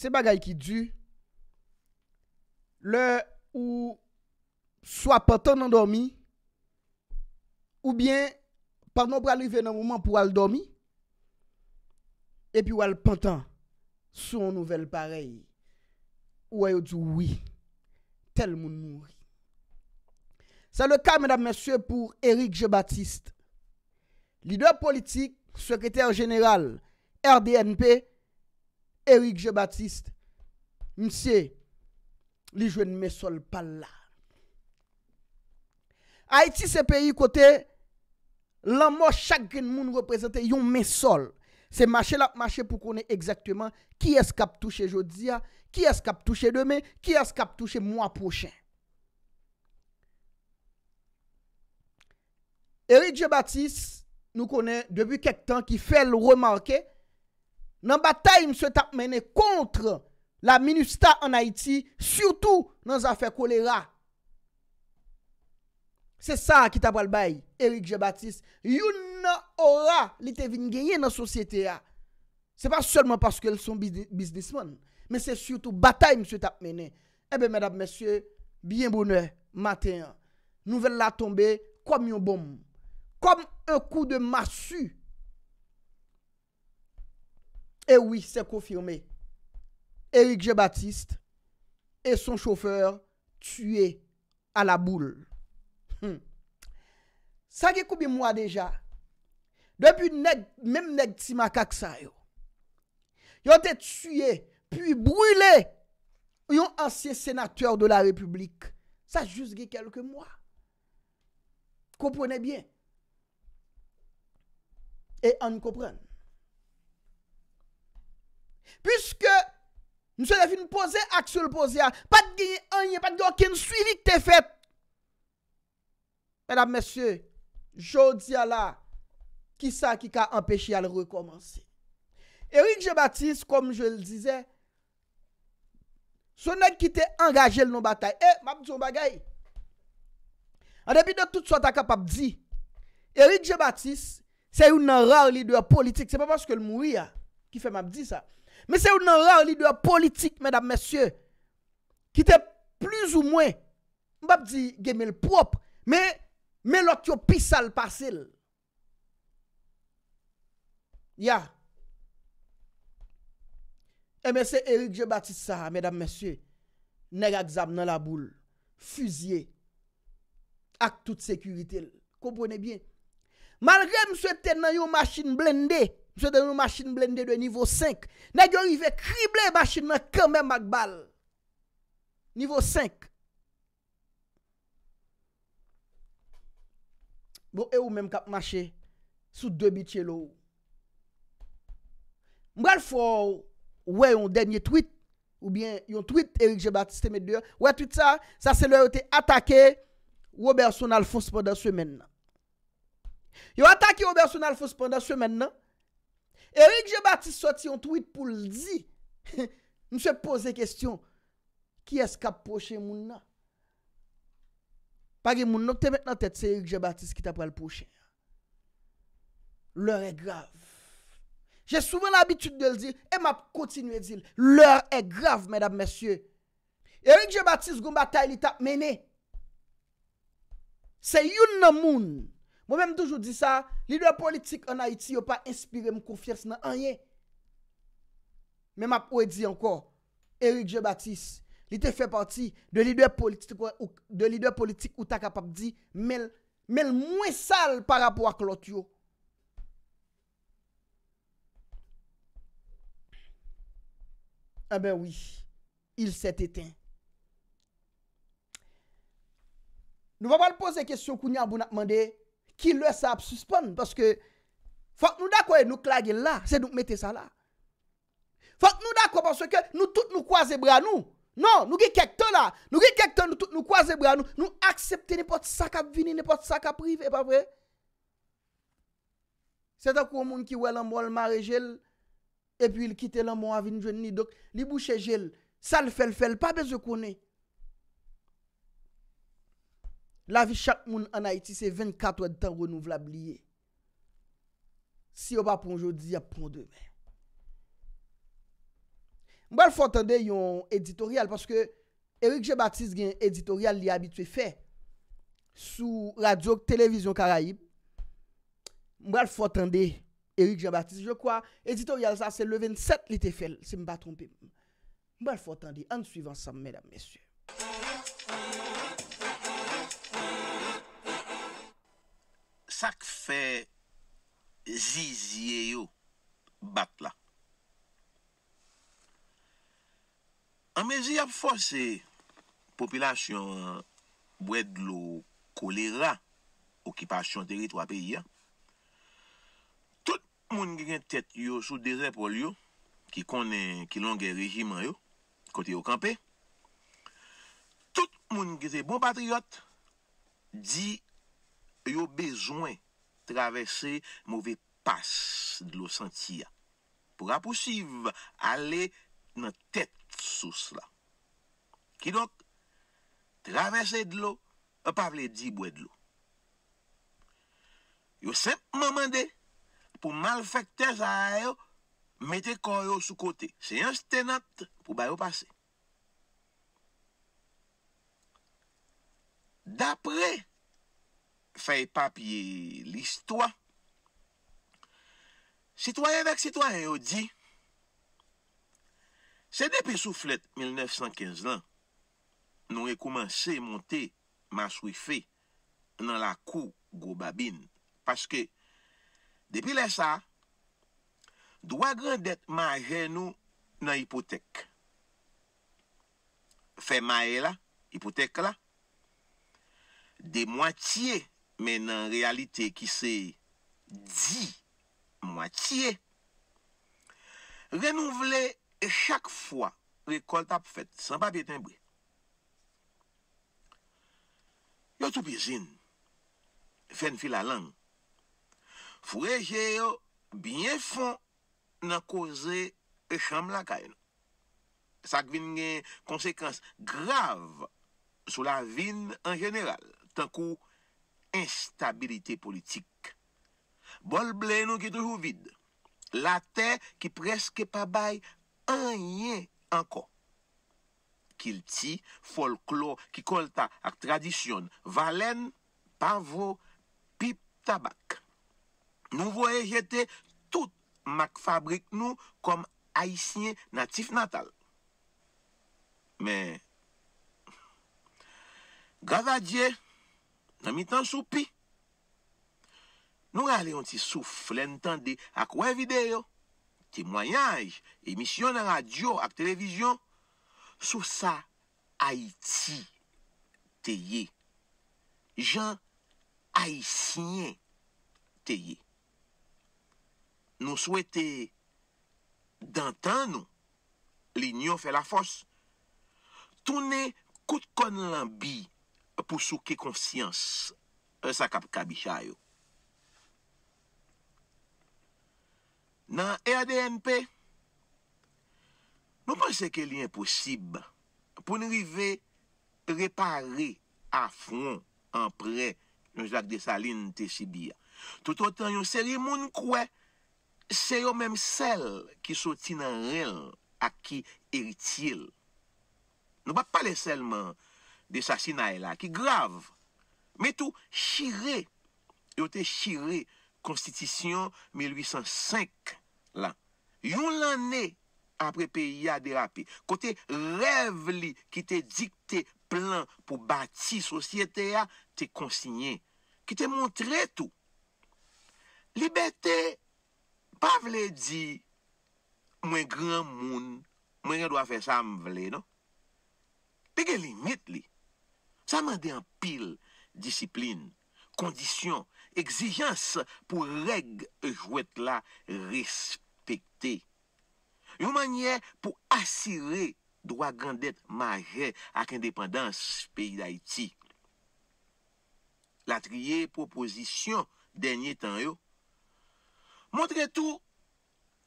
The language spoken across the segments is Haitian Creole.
se bagay ki du, le ou swa pantan nan dormi, ou bien, par nou pralive nan mouman pou al dormi, epi ou al pantan, sou nouvel parey, ou ayo du oui, tel moun mouri. Sa le ka, mèdame, mèsyè, pou Eric Jebattiste, lider politik, sekreter jeneral, RDNP, mèdame, Eric G. Baptiste, mse, li jwen mè sol pal la. Haiti se peyi kote, lan mò chak gen moun reprezentè yon mè sol. Se mache la mache pou konè ekzaktouman ki es kap touche jodi ya, ki es kap touche demè, ki es kap touche mò aprochen. Eric G. Baptiste, nou konè devu kek tan ki fel remarke, nan batay mswe tapmene kontre la minusta an Haiti, surtout nan zafè kolera. Se sa ki tapal bay, Eric G. Baptiste, yon nan ora li te vin genye nan sosyete ya. Se pa seulement paske el son biznisman, men se surtout batay mswe tapmene. Ebe eh mèdap mèsyè, biyen bonè, matin, nou ven la tombe kom yon bom, kom un kou de massu, Et eh oui, c'est confirmé. Éric G. Baptiste et son chauffeur tué à la boule. Hmm. Ça a été coupé moi déjà. Depuis même Négtima Kaksayo. Ils ont été tués, puis brûlés. Ils ont assis les sénateurs de la République. Ça a juste gué quelques mois. Comprenez bien. Et on ne comprenne Piske nou se defi nou poze aksel poze a Pat genye anye, pat genye anken suivi ke te fet Men ap mesye, jodi a la Ki sa ki ka empeshi a l rekomansi Erije Batis, kom jel dize Sonen ki te angaje l nou batay E, mabdi sou bagay A debi nou tout sota kapap di Erije Batis, se yon nan rar li dwe politik Se pa paske l moui a, ki fe mabdi sa Mese ou nan rar li dwa politik, mèdam mèsyè, ki te plis ou mwen, mbap di gemel prop, mè lot yo pisal pasel. Ya. E mese Erik Djebatissa, mèdam mèsyè, neg a gzam nan la boule, füzyè, ak tout sekuritel. Komprone bien. Malre mse ten nan yo machin blendè, Mwen se denou machin blende de nivou 5. Nè gyo yon yon krible machin mwen kèmè m ak bal. Nivou 5. Bon, e ou men kap mache sou 2 bit ye lou. Mwen fò ou we yon denye tweet, ou bien yon tweet Erik Jebatiste mè diyo, we tweet sa, sa se lè ou te atake Robertson Alphonse Pondaswe men nan. Yon atake Robertson Alphonse Pondaswe men nan, Erik Jebatis soti yon tweet pou l'di. Mse pose kestyon. Ki esk ap proche moun nan? Pag e moun nou te met nan tet, se Erik Jebatis ki ta pral proche. L'heure est grave. Je souven l'habitude de l'di, e map kontinu e vzil. L'heure est grave, mèdap mèsye. Erik Jebatis goun batay li ta mène. Se yon nan moun. Mwen mèm toujou di sa, Lide politik an Haiti yo pa inspire mou kou fiers nan anye. Mèm ap ou e di anko, Eric G. Baptiste, Li te fè pati de lide politik ou ta kapap di, Mèl mwen sal par apou ak lot yo. A be wii, Il sè tètè. Nou vèm wèl pose kèsyon kou ni an bou nat mandè, ki lè sa ap suspon, paske fòk nou da kwa e nou klage la, se nou mette sa la. Fòk nou da kwa, paske nou tout nou kwa zebra nou, non, nou ki kek ton la, nou ki kek ton nou tout nou kwa zebra nou, nou aksepte nepot sa kap vini, nepot sa kap rive, e pa vre? Se ta kwa moun ki wè l'amol bon, mare jel, e pi il kite l'amol bon avin jen ni, dok li bouchè jel, sal fèl fèl, pa be ze konè. La vi chak moun an Haiti se 24 wad tan renouvelab liye. Si yo pa pon jodi, ya pon demen. Mwen fwantande yon editorial, paske Erik J. Baptiste gen editorial li abitwe fe, sou radio, televizyon, karaib. Mwen fwantande, Erik J. Baptiste, je kwa editorial sa se le 27 lit e fel, se mba trompem. Mwen fwantande, an suivan sa mmedam mesye. ziziye yo bat la. Amè zi ap fò se popilasyon bwèd lo kolera okipasyon teritwa peyi ya, tout moun gen tet yo sou dezen pol yo ki konen kilon gen rejiman yo kote yo kampe, tout moun gen se bon patriyot di yo bezwen travesse mouvè pas d'lo sentia. Pou ka pousiv ale nan tet sou sla. Ki donk, travese d'lo e pa vle di bwe d'lo. Yo semp man mande pou mal fèk tez a yo mette kon yo sou kote. Se yon stenat pou bayo pase. Dapre fè papye l'istwa, Citoyen vek citoyen yo di, se depi sou flet 1915 lan, nou e koumanse monte maswife nan la kou go babin. Paske, depi le sa, dwa grandet manjen nou nan hipotek. Fè ma e la, hipotek la, de mwatiye men nan realite ki se di, Mwatiye, renouvle chak fwa rekol tap fet, san pa bieten bwe. Yo tou pizin, fen fi la lang, fw reje yo bine fon nan koze chanm lakay nou. Sak vin gen konsekans grav sou la vin an general, tankou instabilite politik. Bol ble nou ki trijou vid. La te ki preske pa bay anye anko. Kil ti folklo ki kolta ak tradisyon. Valen pa vo pip tabak. Nou voye jeti tout mak fabrik nou kom aisyen natif natal. Men, gada dje, nan mi tan sou pi, Nou gale yon ti sou flen tan de akwe videyo, timoyanj, emisyon nan radyo ak televizyon, sou sa Haiti te ye. Jan Haitien te ye. Nou souwete d'antan nou, li nyon fe la fos, toune kout kon lan bi pou sou ke konsyans sa kap kabichay yo. Nan R.D.N.P, nou panse ke li yon posib pou nou rive repare afron anpre yon jlak de sa lin te si biya. Tout an yon seri moun kwe, se yo menm sel ki soti nan rel a ki eritil. Nou pa pale selman de sa sinay e la ki grav, me tou shire, yo te shire Konstitisyon 1805. Lan, yon lan ne apre pe yade rapi, kote rev li ki te dikte plan pou bati sosyete ya, te konsigne, ki te montre tou. Libe te, pa vle di, mwen gran moun, mwen gen do a fe sa m vle, non? Pegye limit li, sa man de an pil disipline, kondisyon. Eksijans pou reg e jwet la respekte. Yon manye pou asire dwa grandet maje ak independans peyi d'Haïti. La triye proposisyon denye tan yo, montre tou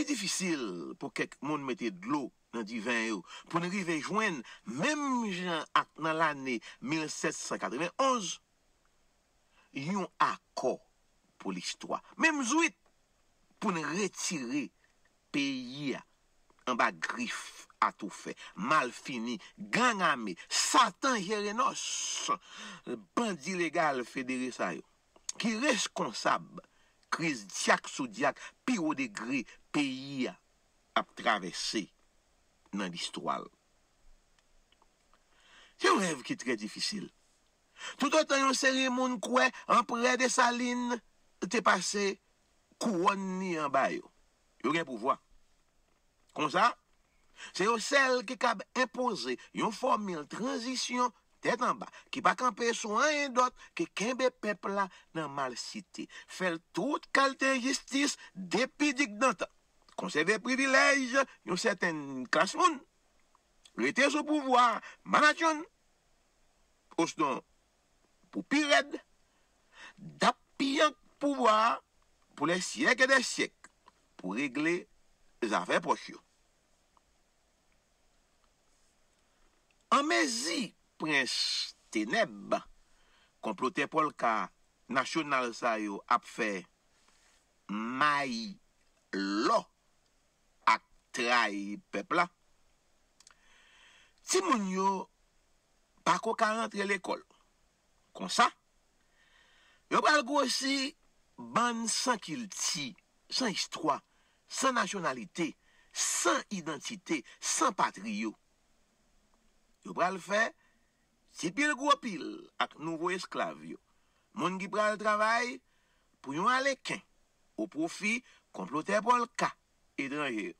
e difisil pou kek moun mette d'lo nan divan yo, pou nou rive jwen mem jan ak nan l'ane 1791. yon akor pou l'histoire. Mè mzou it pou nè retire peyi ya an ba grif atou fe, mal fini, gang ame, satan jerenos, bandi legal federe sayo, ki res konsab kriz diak sou diak pi ou de gri peyi ya ap travesse nan l'histoire. Se yon rev ki tre difficile, Tout an yon sere moun kwe an pre de sa lin te pase kouan ni an bayo. Yon gen pou vwa. Kon sa, se yo sel ki kab impose yon formil transisyon tet an ba, ki pa kampe sou an yon dot ki kenbe pepla nan mal siti. Fel tout kalte justice depi dikdante. Konserve privilej yon seten klas moun. Lye te sou pou vwa manasyon. Oston, Pou pi red, dap pi yonk pouwa pou le syek e de syek pou regle zafè poch yo. Amèzi prens teneb komplo te pol ka nasyonal sa yo ap fè may lo ak trai pepla. Ti moun yo pako ka rentre l'ekol. Yon sa, yon pral gwo si ban san kilti, san istwa, san nationalite, san identite, san patrio. Yon pral fe, se pil gwo pil ak nouvo esklavyo. Moun ki pral travay pou yon aleken, ou profi konplote bol ka edranye.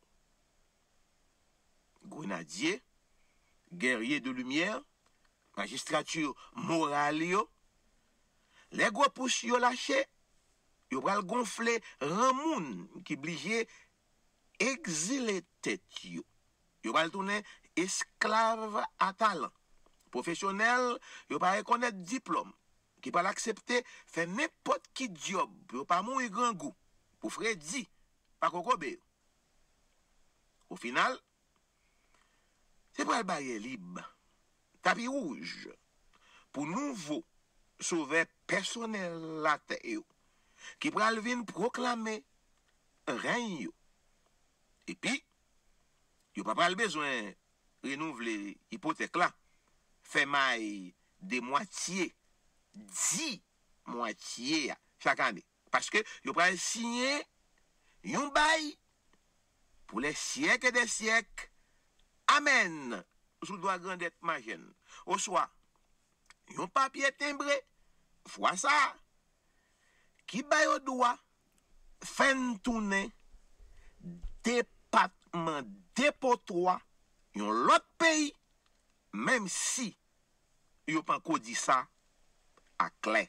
Gounadye, gerye de lumièr. magistratur moral yo, le go pou si yo lache, yo pal gonfle ramoun ki blije exiletet yo, yo pal toune esklav atalan, profesyonel yo pal rekonet diplom, ki pal aksepte fe me pot ki diob, yo pal mou yi gangou pou fre di pa koko beyo. Ou final, se pal baye liba, tapirouj pou nouvo souve personel ate yo, ki pral vin proklame renyo. Epi, yo pral bezwen renouv le hipotek la, femay de mwatiye, di mwatiye ya chakande, paske yo pral sinye yon bay, pou le syek e de syek, amen! sou do a grandet ma jen. Oso a, yon papye tembre, fwa sa, ki bay o do a, fen toune, depatman depotro a, yon lot peyi, menm si, yon pan kodi sa, aklen.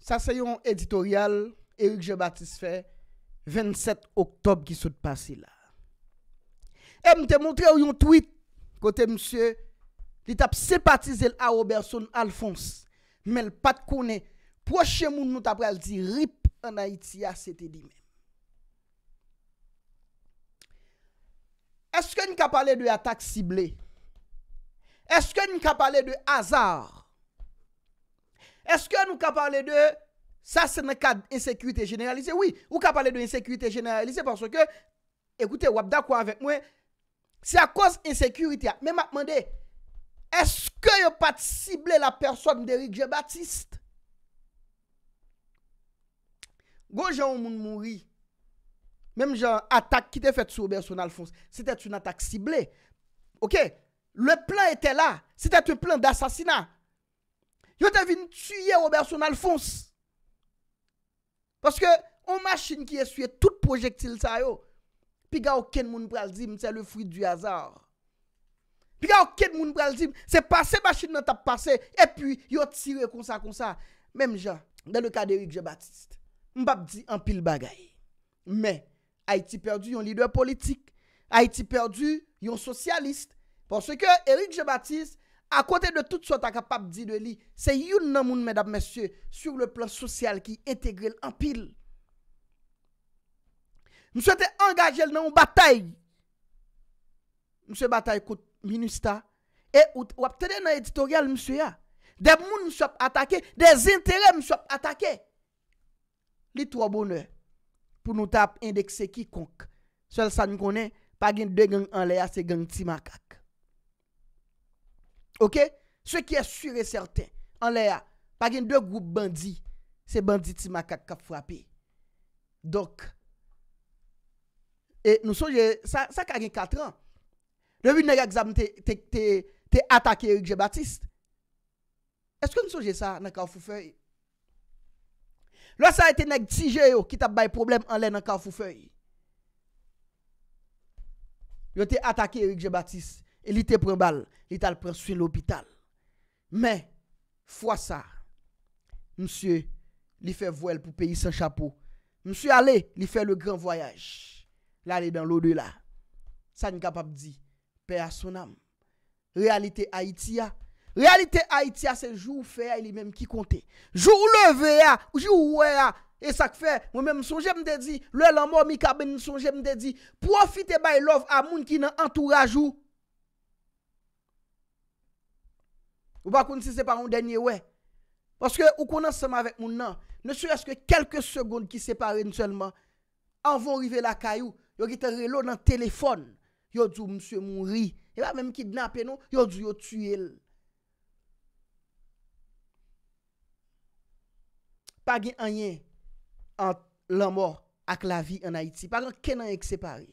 Sa se yon editorial, Eric Jebattis fe, 27 oktob ki sot pasi la. E m te montre ou yon tweet, Gote msye, li tap sepati zel a Robertson Alphonse, men l pat konen, proche moun nou tap pral di rip an Haitia sete di men. Eske nou ka pale de atak sible? Eske nou ka pale de azar? Eske nou ka pale de sasenakad insekwite generalize? Oui, nou ka pale de insekwite generalize, panso ke, ekoute, wap da kwa avek mwen, Se a kouz insekurite a, men ma pman de, eske yo pat sible la person de Rikje Batiste? Go jè ou moun moun ri, menm jè atak ki te fet sou Oberson Alphonse, se te toun atak sible, ok, le plan etè la, se te toun plan de asasina, yo te vin tuyè Oberson Alphonse, paske ou machin ki esuyè tout projektil sa yo, Pi ga ou ken moun pral zim, se le frit du yazar. Pi ga ou ken moun pral zim, se pase masin nan tap pase, epi yo tire konsa konsa. Mem jan, den le kad Erik Jebatiste, mbap di anpil bagay. Men, Haiti perdu yon lider politik, Haiti perdu yon sosyalist, porsi ke Erik Jebatiste, akote de tout sota kapap di de li, se yon nan moun mèdap mèsyè, sur le plan sosyal ki entegre l'ampil. Mse te angajel nan ou batay. Mse batay kout minista. E wap tede nan editorial mse ya. De moun mse ap atake. De zintere mse ap atake. Li 3 boner. Pou nou tap indekse kikonk. Sòl sa nou konen. Pagin 2 gang anleya se gang timakak. Ok. Sò ki e sure serten. Anleya. Pagin 2 goup bandi. Se bandi timakak kap fwapi. Dok. E nou sonje, sa kage katran. Levi nèk aksam te, te, te, te atake Eric G. Baptiste. Eske nou sonje sa nan ka oufou fèy? Lwa sa ete nèk tijè yo, ki tap bay problem an lè nan ka oufou fèy. Yo te atake Eric G. Baptiste. E li te pren bal, li tal pren suy l'opital. Mè, fwa sa, msye li fè vwèl pou peyi san chapou. Msye ale, li fè le gran voyaj. Msye ale, li fè le gran voyaj. la li dan lode la, sa ni kapap di, pe a sonam, realite Haitia, realite Haitia, se jou ou fe ya, ili menm ki konte, jou ou leve ya, jou ou we ya, e sak fe, mwen menm sonje mde di, lè lan mò mi kaben, mwenm sonje mde di, profite bay love a moun ki nan entoura jou, ou bakoun si separe moun denye we, woske ou konan sema vek moun nan, ne sou eske kelke segonde ki separe nseman, an von rive la kayou, yo gite relo nan telefon, yo djou msè moun ri, e ba mèm ki dnape nou, yo djou yo tue l. Pa gen anye, an lan mò, ak la vi an Haiti, pa gen ken anye ki separe,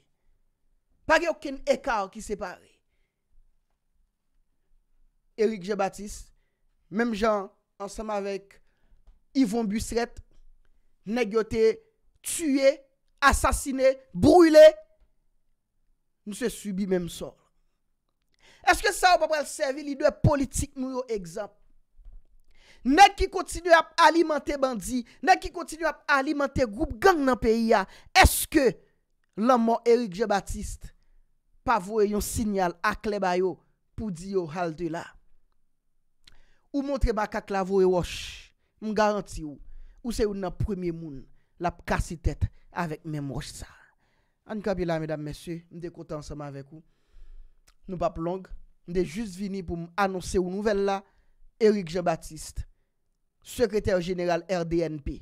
pa gen yo ken ekar ki separe, Erik Jebattis, mèm jan, ansam avèk, Yvon Bussret, neg yo te tue, asasine, broule, nou se subi menm so. Eske sa ou paprel sevi li dwe politik nou yo egzap? Nè ki kontinu ap alimentè bandi, nè ki kontinu ap alimentè goup gang nan peyi ya, eske lanman Erik G. Batiste pa vwe yon sinyal ak le bayo pou di yo hal de la? Ou montre bak ak la vwe wosh, m garanti ou, ou se yon nan premye moun, lap kasi tet Avèk mè mòj sa. An kabila, mè dam mè sè, mè dekote ansama avèk ou. Nou pa plong, mè de jous vini pou m'anonsè ou nouvel la, Eric Jean-Baptiste, sekreter general RDNP,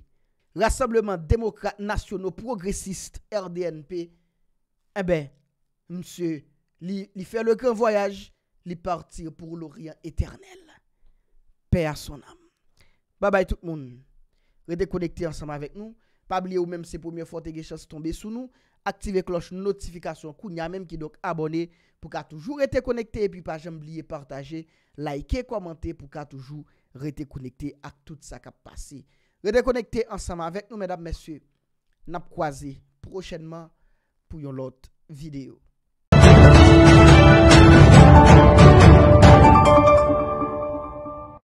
Rassemblement Démocrate Nationaux Progressistes RDNP, mè sè li fè lèkèn voyaj, li partire pou l'Orient Eternel. Pè a son am. Babay tout moun. Redekonekte ansama avèk nou. Pa blye ou menm se pou mye fote ge chan se tombe sou nou. Aktive kloche nou notifikasyon kou nya menm ki dok abone pou ka toujou rete konekte. E pi pa jen blye partaje, like e komante pou ka toujou rete konekte ak tout sa kap pase. Rete konekte ansama avèk nou mèdap mèsyè. Nap kwa zè prochenman pou yon lot videyo.